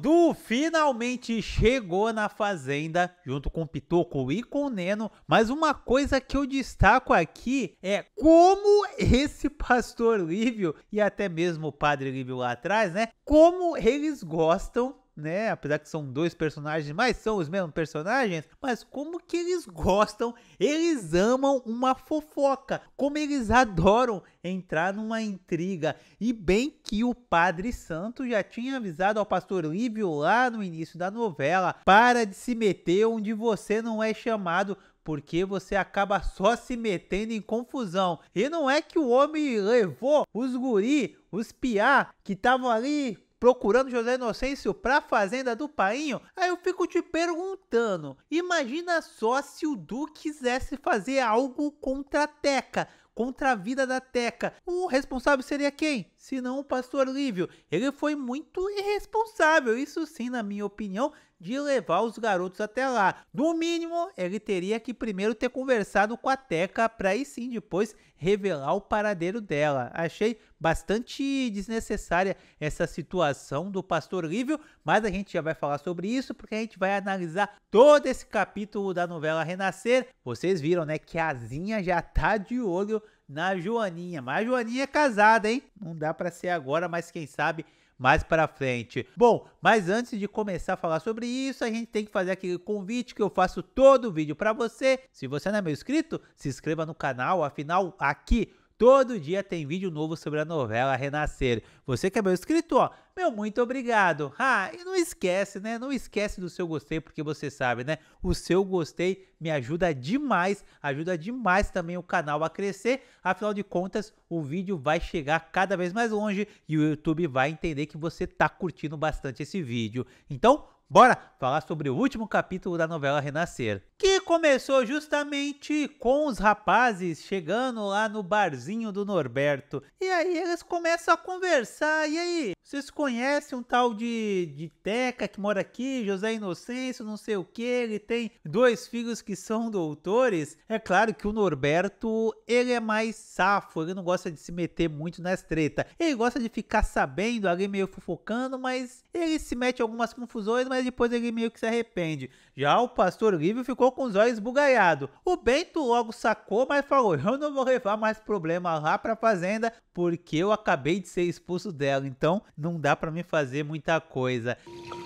Du finalmente chegou na fazenda junto com Pitoco e com Neno, mas uma coisa que eu destaco aqui é como esse pastor Lívio e até mesmo o padre Lívio lá atrás, né? Como eles gostam né? Apesar que são dois personagens, mas são os mesmos personagens. Mas como que eles gostam? Eles amam uma fofoca. Como eles adoram entrar numa intriga. E bem que o Padre Santo já tinha avisado ao pastor Lívio lá no início da novela: para de se meter onde você não é chamado porque você acaba só se metendo em confusão. E não é que o homem levou os guri, os piá, que estavam ali procurando José Inocêncio pra fazenda do Painho? Aí eu fico te perguntando, imagina só se o Du quisesse fazer algo contra a Teca, contra a vida da Teca. O responsável seria quem? Se não o pastor Lívio. Ele foi muito irresponsável, isso sim, na minha opinião de levar os garotos até lá. No mínimo, ele teria que primeiro ter conversado com a Teca para aí sim depois revelar o paradeiro dela. Achei bastante desnecessária essa situação do pastor Lívio, mas a gente já vai falar sobre isso porque a gente vai analisar todo esse capítulo da novela Renascer. Vocês viram, né, que a Azinha já tá de olho na Joaninha, mas a Joaninha é casada, hein? Não dá para ser agora, mas quem sabe mais para frente. Bom, mas antes de começar a falar sobre isso, a gente tem que fazer aquele convite que eu faço todo o vídeo para você. Se você não é meu inscrito, se inscreva no canal, afinal aqui Todo dia tem vídeo novo sobre a novela Renascer. Você que é meu inscrito, ó, meu muito obrigado. Ah, e não esquece, né? Não esquece do seu gostei, porque você sabe, né? O seu gostei me ajuda demais, ajuda demais também o canal a crescer. Afinal de contas, o vídeo vai chegar cada vez mais longe e o YouTube vai entender que você tá curtindo bastante esse vídeo. Então, Bora falar sobre o último capítulo da novela Renascer, que começou justamente com os rapazes chegando lá no barzinho do Norberto. E aí eles começam a conversar. E aí, vocês conhecem um tal de, de Teca que mora aqui, José Inocêncio, não sei o que, ele tem dois filhos que são doutores? É claro que o Norberto, ele é mais safo, ele não gosta de se meter muito nas estreita Ele gosta de ficar sabendo, ali meio fofocando, mas ele se mete em algumas confusões, mas depois ele meio que se arrepende. Já o pastor Lívio ficou com os olhos bugalhados. O Bento logo sacou, mas falou, eu não vou levar mais problema lá pra fazenda, porque eu acabei de ser expulso dela, então não dá para me fazer muita coisa.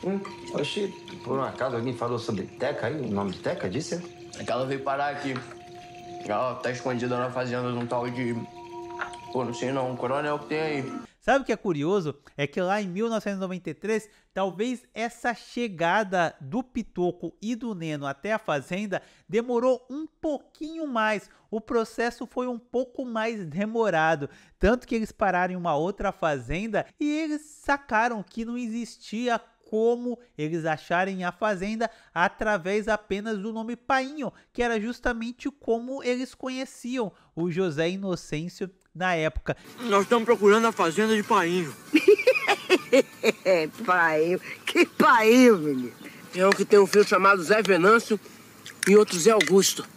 Hum, oxi, por um acaso alguém falou sobre Teca aí? O nome de Teca, disse? É que ela veio parar aqui. Ela tá escondida na fazenda de um tal de. Pô, não sei não, um coronel que tem aí. Sabe o que é curioso? É que lá em 1993, talvez essa chegada do Pitoco e do Neno até a fazenda demorou um pouquinho mais. O processo foi um pouco mais demorado, tanto que eles pararam em uma outra fazenda e eles sacaram que não existia como eles acharem a fazenda através apenas do nome Painho, que era justamente como eles conheciam o José Inocêncio na época. Nós estamos procurando a fazenda de Painho. painho, que Painho, menino. É o que tem um filho chamado Zé Venâncio e outro Zé Augusto.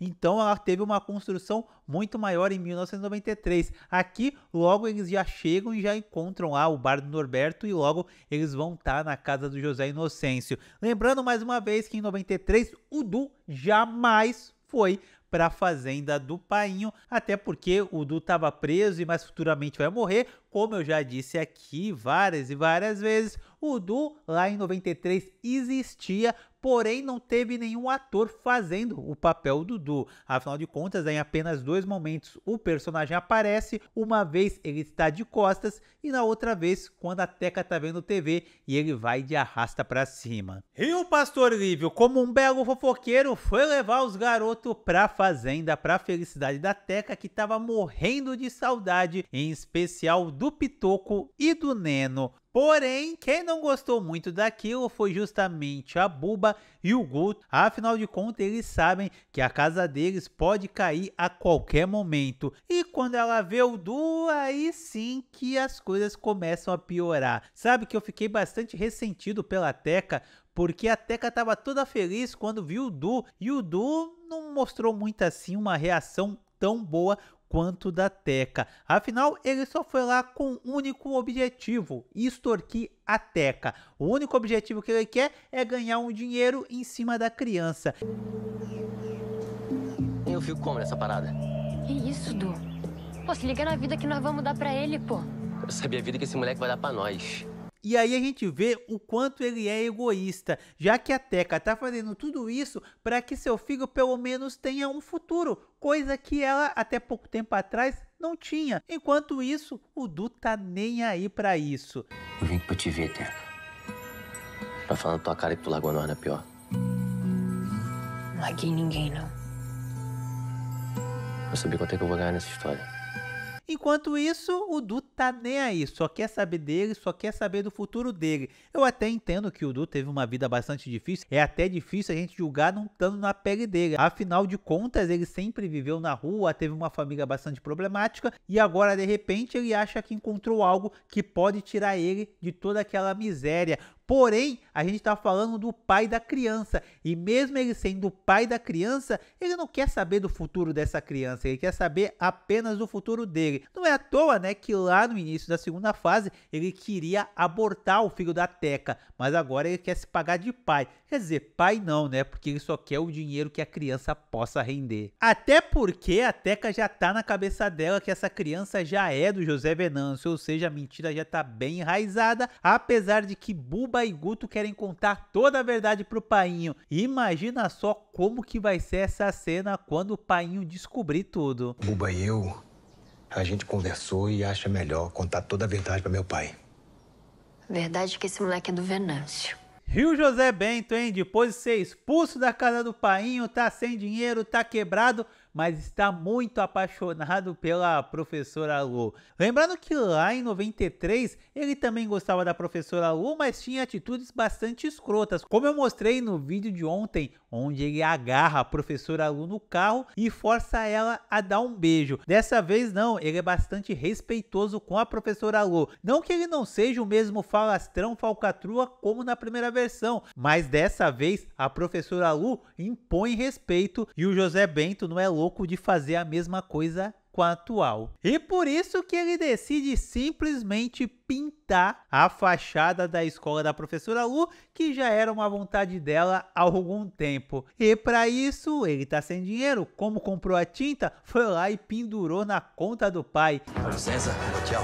Então ela teve uma construção muito maior em 1993. Aqui, logo eles já chegam e já encontram lá o bar do Norberto e logo eles vão estar tá na casa do José Inocêncio. Lembrando mais uma vez que em 93 o Du jamais foi para a fazenda do Painho, até porque o Du estava preso e mais futuramente vai morrer. Como eu já disse aqui várias e várias vezes, o Du lá em 93 existia, porém não teve nenhum ator fazendo o papel do Du. Afinal de contas, em apenas dois momentos o personagem aparece, uma vez ele está de costas e na outra vez quando a Teca está vendo TV e ele vai de arrasta para cima. E o Pastor Lívio, como um belo fofoqueiro, foi levar os garotos a fazenda, a felicidade da Teca que estava morrendo de saudade, em especial do Pitoco e do Neno. Porém, quem não gostou muito daquilo foi justamente a Buba e o Guto. Afinal de contas, eles sabem que a casa deles pode cair a qualquer momento. E quando ela vê o Du, aí sim que as coisas começam a piorar. Sabe que eu fiquei bastante ressentido pela Teca, porque a Teca estava toda feliz quando viu o Du, e o Du não mostrou muito assim uma reação tão boa quanto da Teca. Afinal, ele só foi lá com um único objetivo: extorquir a Teca. O único objetivo que ele quer é ganhar um dinheiro em cima da criança. Eu fico como nessa parada? Que isso, Du? Pô, se liga na vida que nós vamos dar pra ele, pô. Eu sabia a vida que esse moleque vai dar pra nós. E aí a gente vê o quanto ele é egoísta, já que a Teca está fazendo tudo isso para que seu filho pelo menos tenha um futuro, coisa que ela até pouco tempo atrás não tinha. Enquanto isso, o Du tá nem aí para isso. Eu vim pra te ver, Teca. Tá falando tua cara que tu largou nós é pior. Não larguei ninguém, não. Eu sabia quanto é que eu vou ganhar nessa história. Enquanto isso, o Du tá nem aí, só quer saber dele, só quer saber do futuro dele. Eu até entendo que o Du teve uma vida bastante difícil, é até difícil a gente julgar não estando na pele dele. Afinal de contas, ele sempre viveu na rua, teve uma família bastante problemática e agora de repente ele acha que encontrou algo que pode tirar ele de toda aquela miséria, Porém, a gente está falando do pai da criança. E mesmo ele sendo o pai da criança, ele não quer saber do futuro dessa criança, ele quer saber apenas do futuro dele. Não é à toa, né, que lá no início da segunda fase ele queria abortar o filho da Teca, mas agora ele quer se pagar de pai. Quer dizer, pai não, né? Porque ele só quer o dinheiro que a criança possa render. Até porque a Teca já tá na cabeça dela que essa criança já é do José Venâncio, ou seja, a mentira já tá bem enraizada, apesar de que Buba e Guto querem contar toda a verdade pro painho. Imagina só como que vai ser essa cena quando o painho descobrir tudo. Buba e eu, a gente conversou e acha melhor contar toda a verdade para meu pai. Verdade é que esse moleque é do Venâncio. Rio José Bento, hein? Depois de ser expulso da casa do Painho, tá sem dinheiro, tá quebrado, mas está muito apaixonado pela professora Lu. Lembrando que lá em 93 ele também gostava da professora Lu, mas tinha atitudes bastante escrotas, como eu mostrei no vídeo de ontem, onde ele agarra a professora Lu no carro e força ela a dar um beijo. Dessa vez não, ele é bastante respeitoso com a professora Lu. Não que ele não seja o mesmo falastrão falcatrua como na primeira versão, mas dessa vez a professora Lu impõe respeito e o José Bento não é louco louco de fazer a mesma coisa com a atual. E por isso que ele decide simplesmente pintar a fachada da escola da professora Lu, que já era uma vontade dela há algum tempo. E para isso, ele tá sem dinheiro, como comprou a tinta, foi lá e pendurou na conta do pai. Com licença, tchau.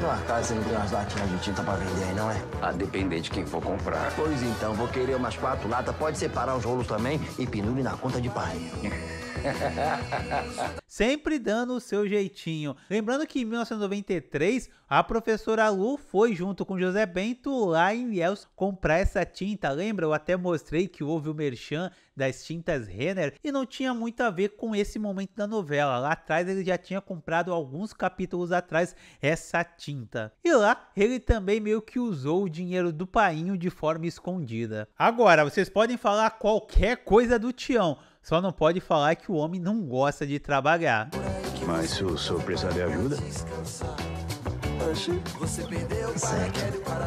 No arcade você não tem é umas latinhas de tinta pra vender não é? A depender de quem for comprar. Pois então, vou querer umas quatro latas, pode separar os rolos também e pendure na conta de pai. Sempre dando o seu jeitinho. Lembrando que em 1993, a professora Lu foi junto com José Bento lá em Ilhéus comprar essa tinta. Lembra? Eu até mostrei que houve o merchan das tintas Renner e não tinha muito a ver com esse momento da novela. Lá atrás ele já tinha comprado alguns capítulos atrás essa tinta. E lá ele também meio que usou o dinheiro do painho de forma escondida. Agora, vocês podem falar qualquer coisa do Tião, só não pode falar que o homem não gosta de trabalhar. Mas se o senhor precisar de ajuda.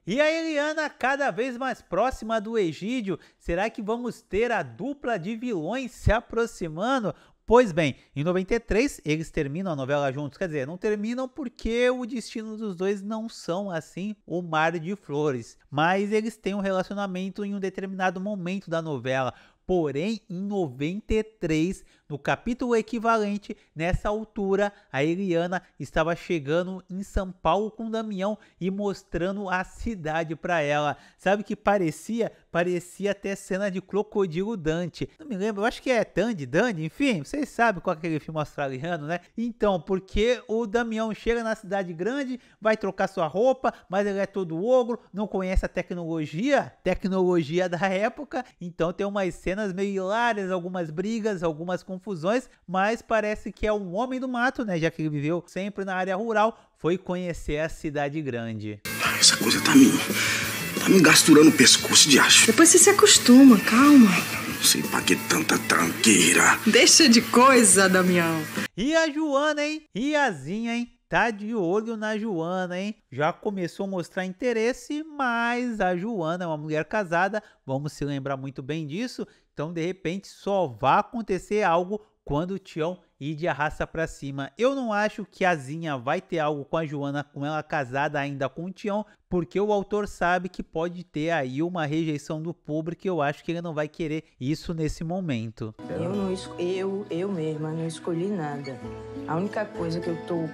E a Eliana cada vez mais próxima do Egídio, será que vamos ter a dupla de vilões se aproximando? Pois bem, em 93 eles terminam a novela juntos, quer dizer, não terminam porque o destino dos dois não são assim o mar de flores, mas eles têm um relacionamento em um determinado momento da novela, Porém, em 93, no capítulo equivalente, nessa altura, a Eliana estava chegando em São Paulo com Damião e mostrando a cidade para ela. Sabe que parecia Parecia até cena de Crocodilo Dante. Não me lembro, eu acho que é Tandy, Dandy, enfim, vocês sabem qual é aquele filme australiano, né? Então, porque o Damião chega na cidade grande, vai trocar sua roupa, mas ele é todo ogro, não conhece a tecnologia, tecnologia da época, então tem umas cenas meio hilárias, algumas brigas, algumas confusões, mas parece que é um homem do mato, né? Já que ele viveu sempre na área rural, foi conhecer a cidade grande. Essa coisa tá minha. Tá me gasturando o pescoço de acho. Depois você se acostuma, calma. Não sei pra que tanta tranqueira. Deixa de coisa, Damião. E a Joana, hein? E a Zinha, hein? Tá de olho na Joana, hein? Já começou a mostrar interesse, mas a Joana é uma mulher casada, vamos se lembrar muito bem disso. Então, de repente, só vai acontecer algo quando o Tião e de arrasta para cima. Eu não acho que a Zinha vai ter algo com a Joana, com ela casada ainda com o Tião, porque o autor sabe que pode ter aí uma rejeição do público e eu acho que ele não vai querer isso nesse momento. Eu, não, eu, eu mesma não escolhi nada. A única coisa que eu tô...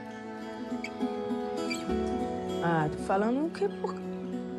Ah, tô falando que é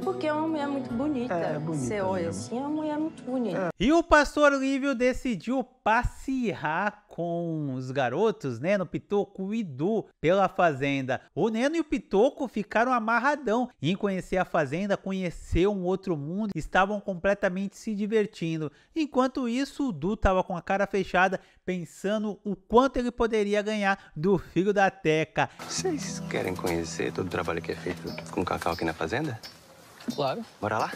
porque é uma mulher muito bonita. É, é bonita. Você olha assim, é uma mulher muito bonita. É. E o pastor Lívio decidiu passear com os garotos, né, no Pitoco e Du, pela fazenda. O Neno e o Pitoco ficaram amarradão em conhecer a fazenda, conhecer um outro mundo, estavam completamente se divertindo. Enquanto isso, o Du estava com a cara fechada, pensando o quanto ele poderia ganhar do filho da Teca. Vocês querem conhecer todo o trabalho que é feito com o Cacau aqui na fazenda? Claro. Bora lá?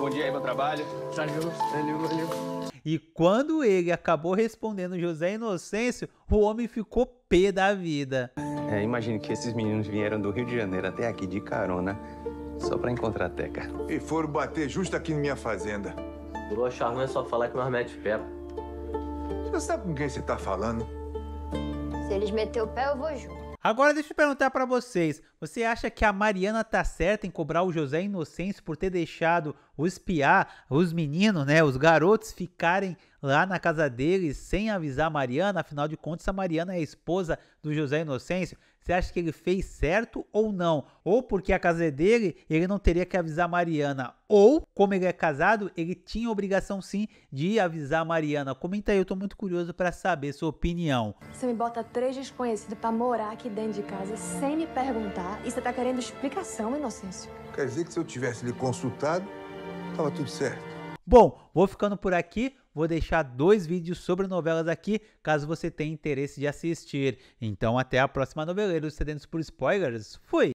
Bom dia aí, bom trabalho. Valeu, valeu, valeu. E quando ele acabou respondendo José Inocêncio, o homem ficou pé da vida. É, imagine que esses meninos vieram do Rio de Janeiro até aqui de carona só pra encontrar a Teca. E foram bater justo aqui na minha fazenda. achar ruim é só falar que nós mete pé. Você sabe com quem você tá falando? Se eles meter o pé, eu vou junto. Agora deixa eu perguntar para vocês, você acha que a Mariana tá certa em cobrar o José Inocêncio por ter deixado os piá, os meninos, né, os garotos ficarem lá na casa deles sem avisar a Mariana? Afinal de contas, a Mariana é a esposa do José Inocêncio. Você acha que ele fez certo ou não? Ou porque a casa é dele, ele não teria que avisar a Mariana. Ou, como ele é casado, ele tinha obrigação sim de avisar a Mariana. Comenta aí, eu tô muito curioso para saber sua opinião. Você me bota três desconhecidos para morar aqui dentro de casa sem me perguntar e você tá querendo explicação, Inocêncio? Quer dizer que se eu tivesse lhe consultado, tava tudo certo. Bom, vou ficando por aqui vou deixar dois vídeos sobre novelas aqui, caso você tenha interesse de assistir. Então até a próxima noveleiros, sedentos por spoilers. Fui!